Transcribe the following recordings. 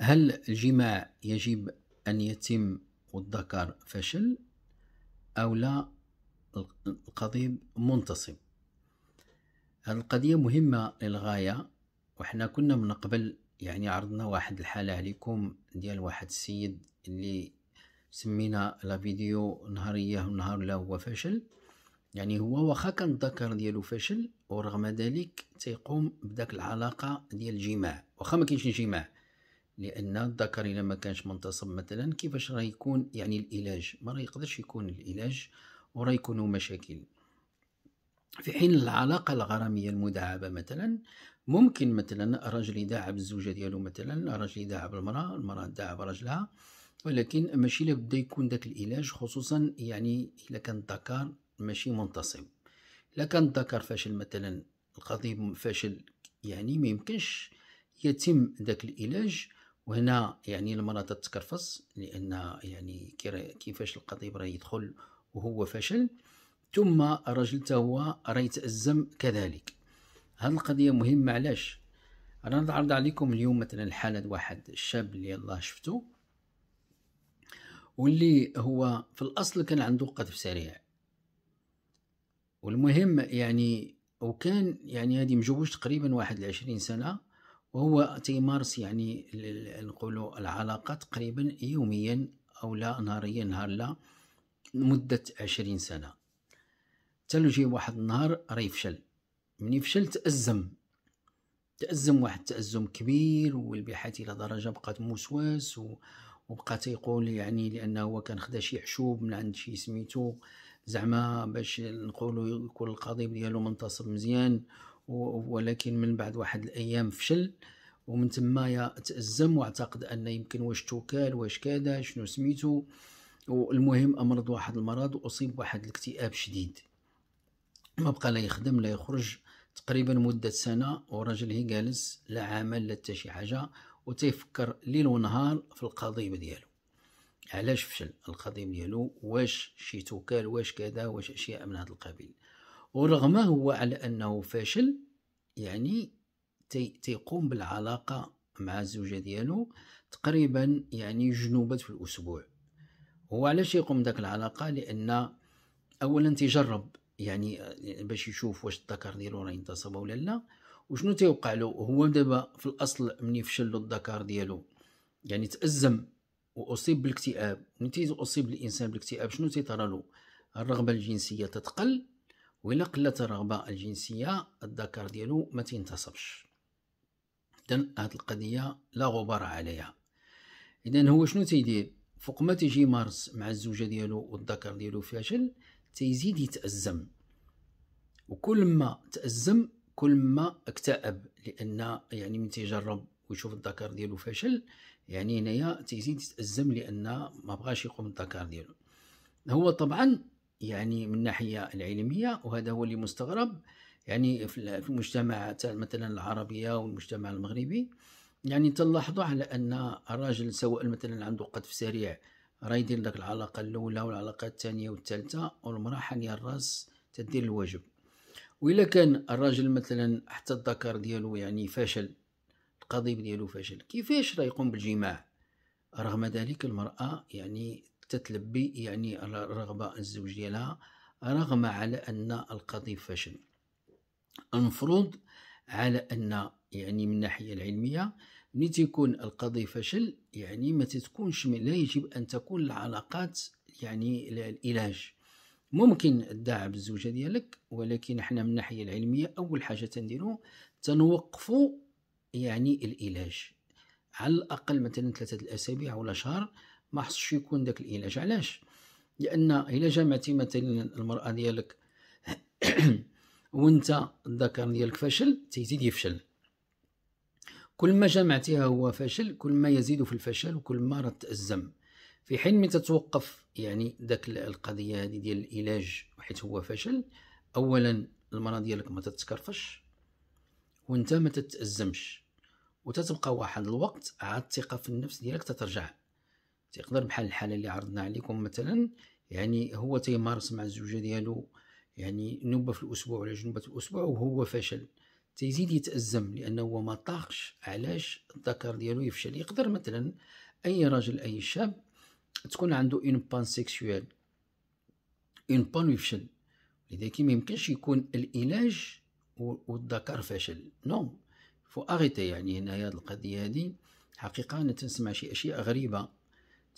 هل الجماع يجب أن يتم والذكر فشل أو لا القضيب منتصب هذه القضية مهمة للغاية وحنا كنا من قبل يعني عرضنا واحد الحالة عليكم ديال واحد السيد اللي سمينا لا فيديو نهارية ونهار لا هو فشل يعني هو واخا كان الذكر ديالو فشل ورغم ذلك تيقوم بداك العلاقة ديال الجماع واخا ما كاينش جماع لان الذكري ما كانش منتصب مثلا كيفاش راه يكون يعني العلاج ما راه يقدرش يكون العلاج وراه يكونوا مشاكل في حين العلاقه الغراميه المداعبه مثلا ممكن مثلا الرجل يداعب الزوجه ديالو مثلا الرجل يداعب المراه المراه تداعب رجلها ولكن ماشي لابد يكون داك العلاج خصوصا يعني الا كان الذكر ماشي منتصب الا كان الذكر فاشل مثلا القضيب فاشل يعني ما يمكنش يتم داك العلاج وهنا يعني المرأة تتكرفص لأن يعني كيفاش القضيب راه يدخل وهو فشل ثم الرجل تا هو راه يتأزم كذلك هذه القضية مهمة علاش انا نعرض عليكم اليوم مثلا حالة واحد الشاب اللي الله شفتو واللي هو في الأصل كان عنده قذف سريع والمهم يعني وكان يعني هذه مجوج تقريبا واحد العشرين سنة وهو تيمارس يعني نقولوا العلاقة تقريبا يوميا أو لا نهاريا نهار لا مدة عشرين سنة تلو جي واحد النهار راه يفشل من يفشل تأزم تأزم واحد التأزم كبير والبحث إلى درجة بقات موسواس و... وبقى تيقول يعني لأنه هو كان خدا شي حشوب من عند شي سميتو زعما باش نقولوا يكون القضيب ديالو منتصب مزيان ولكن من بعد واحد الايام فشل ومن تمايا تأزم واعتقد أن يمكن واش توكال واش كذا شنو سميتو والمهم أمرض واحد المرض وأصيب واحد الاكتئاب شديد ما بقى لا يخدم لا يخرج تقريبا مدة سنة وراجل هي جالس لا عمل لا حتى شي حاجة وتيفكر ليل ونهار في القضيب ديالو علاش فشل القضيب ديالو واش شي توكال واش كذا واش أشياء من هذا القبيل ورغم هو على أنه فاشل يعني تي تيقوم بالعلاقه مع الزوجه ديالو تقريبا يعني جنوبة في الاسبوع هو علاش يقوم داك العلاقه لان اولا تجرب يعني باش يشوف واش الذكر ديالو راه انتصب ولا لا وشنو تيوقع له هو دابا في الاصل من يفشل له الذكر ديالو يعني تازم واصيب بالاكتئاب ملي اصيب الانسان بالاكتئاب شنو تيطرى له الرغبه الجنسيه تتقل وإلا قلت الرغبة الجنسية الذكر ديالو ما تنتصبش إذن هاد القضية لا غبار عليها إذن هو شنو تيدير فوق ما تيجي مارس مع الزوجة ديالو والذكر ديالو فاشل تيزيد يتأزم وكل ما تأزم كل ما اكتئب لأن يعني من تيجرب ويشوف الذكر ديالو فاشل يعني هنايا تيزيد يتأزم لأن ما بغاش يقوم الذكر ديالو هو طبعا يعني من الناحية العلمية وهذا هو اللي مستغرب يعني في المجتمعات مثلا العربية والمجتمع المغربي يعني تلاحظوا على أن الراجل سواء مثلا عنده قذف سريع راه يدير داك العلاقة الأولى والعلاقة الثانية والثالثة والمرأة حانية الراس تدير الواجب وإلا كان الراجل مثلا حتى الذكر ديالو يعني فشل القضيب ديالو فشل كيفاش راه يقوم بالجماع رغم ذلك المرأة يعني تتلبي يعني الرغبة الزوج ديالها رغم على أن القضية فشل المفروض على أن يعني من الناحية العلمية ملي تيكون القضية فشل يعني ما تتكونش لا يجب أن تكون العلاقات يعني العلاج ممكن تداعب بالزوجة ديالك ولكن احنا من الناحية العلمية أول حاجة تنديرو تنوقفو يعني العلاج على الأقل مثلا ثلاثة الأسابيع ولا شهر ما خصش يكون داك العلاج علاش لان الا جمعتي مثلا المراه ديالك وانت الذكر ديالك فشل تيزيد يفشل كل ما جمعتيها هو فشل كل ما يزيد في الفشل وكل ما راه تأزم في حين من تتوقف يعني داك القضيه هذه ديال العلاج حيت هو فشل اولا المراه ديالك ما تتكرفش وانت ما تتأزمش وتتبقى واحد الوقت عاد الثقه في النفس ديالك تترجع تيقدر بحال الحاله اللي عرضنا عليكم مثلا يعني هو تيمارس مع الزوجه ديالو يعني نوبه في الاسبوع ولا جنبه في الاسبوع وهو فشل تيزيد يتازم لانه هو ما طاقش علاش الذكر ديالو يفشل يقدر مثلا اي راجل اي شاب تكون عنده اون بان سيكسويال اون بان يفشل لذلك ما يمكنش يكون العلاج والذكر فشل نو فو اريتي يعني هنايا هذه القضيه هذه حقيقه انا تنسمع شي اشياء غريبه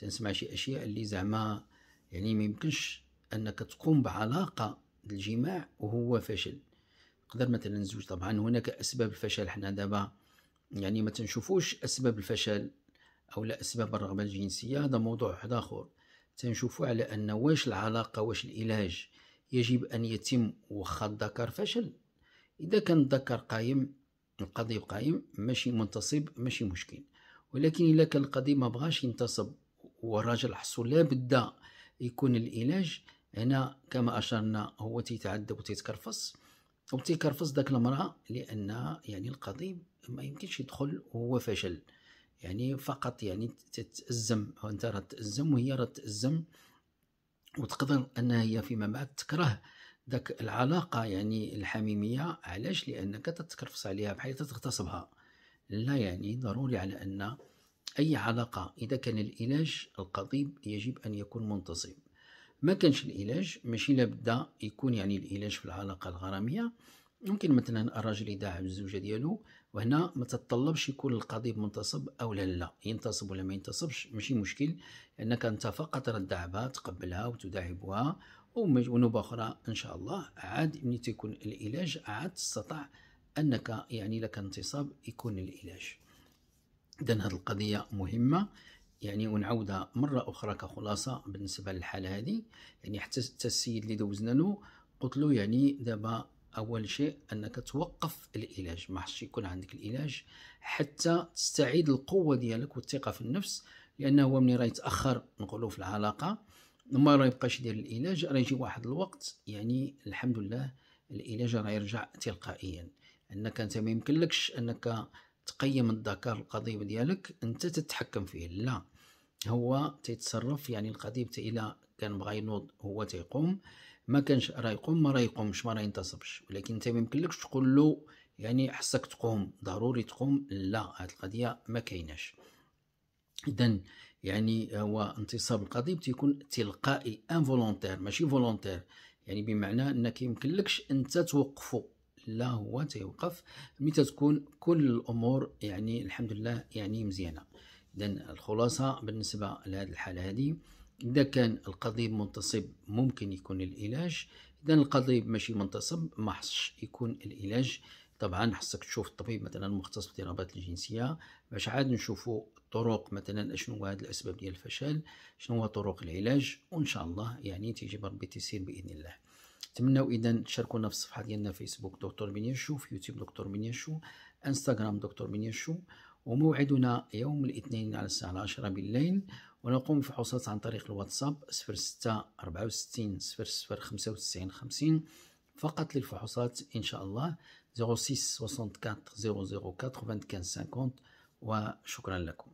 تنسمع شي اشياء اللي زعما يعني ما يمكنش انك تقوم بعلاقه الجماع وهو فشل نقدر مثلا الزوج طبعا هناك اسباب الفشل حنا دابا يعني ما تنشوفوش اسباب الفشل او لا اسباب الرغبه الجنسيه هذا موضوع واحد اخر تنشوفو على ان واش العلاقه واش العلاج يجب ان يتم وخا الذكر فشل اذا كان الذكر قايم القضيب قايم ماشي منتصب ماشي مشكل ولكن الا كان القضيب ما بغاش ينتصب والرجل حصو لا بد يكون العلاج هنا كما اشرنا هو تيتعذب وتيتكرفص وتيكرفص داك المراه لان يعني القضيب ما يمكنش يدخل وهو فشل يعني فقط يعني تتأزم انت راه تأزم وهي راه تأزم وتقدر انها هي فيما بعد تكره داك العلاقة يعني الحميمية علاش لأنك تتكرفص عليها بحيث تغتصبها لا يعني ضروري على أن أي علاقة إذا كان العلاج القضيب يجب أن يكون منتظم ما كانش العلاج ماشي لابد يكون يعني العلاج في العلاقة الغرامية ممكن مثلا الراجل يداعب الزوجة ديالو وهنا ما تتطلبش يكون القضيب منتصب أو لا لا ينتصب ولا ما ينتصبش ماشي مشكل لأنك أنت فقط ردعبها تقبلها وتداعبها ونوبة أخرى إن شاء الله عاد ملي تكون العلاج عاد تستطع أنك يعني لك انتصاب يكون العلاج إذا هذه القضية مهمة يعني ونعاودها مرة أخرى كخلاصة بالنسبة للحالة هذه يعني حتى السيد اللي دوزنا له قلت له يعني دابا أول شيء أنك توقف العلاج ما خصش يكون عندك العلاج حتى تستعيد القوة ديالك والثقة في النفس لأنه هو ملي راه يتأخر نقولوا في العلاقة ما راه يبقاش يدير العلاج راه يجي واحد الوقت يعني الحمد لله العلاج راه يرجع تلقائيا انك انت ما يمكنلكش انك تقيم الذكر القضيب ديالك انت تتحكم فيه لا هو تيتصرف يعني القضيب الى كان بغا ينوض هو تيقوم ما كانش راه يقوم ما راه يقومش ما راه ينتصبش ولكن انت ما يمكنلكش تقول له يعني حسك تقوم ضروري تقوم لا هاد القضيه ما كايناش اذا يعني هو انتصاب القضيب تيكون تلقائي انفولونتير ماشي فولونتير يعني بمعنى انك يمكنلكش انت توقفه لا هو تيوقف ملي تتكون كل الامور يعني الحمد لله يعني مزيانه اذا الخلاصه بالنسبه لهذه الحاله هذه اذا كان القضيب منتصب ممكن يكون العلاج اذا القضيب ماشي منتصب ما حصش يكون العلاج طبعا خصك تشوف الطبيب مثلا مختص في الاضطرابات الجنسيه باش عاد نشوفوا طرق مثلا اشنو هو هاد الاسباب ديال الفشل شنو هو طرق العلاج وان شاء الله يعني تيجي بربي تيسير باذن الله تمنوا اذا تشاركونا في الصفحه ديالنا فيسبوك دكتور بنياشو في يوتيوب دكتور بنياشو انستغرام دكتور بنياشو وموعدنا يوم الاثنين على الساعه 10 بالليل ونقوم بفحوصات عن طريق الواتساب 06 64 00 95 50 فقط للفحوصات إن شاء الله 06 64 00 95 50 وشكرا لكم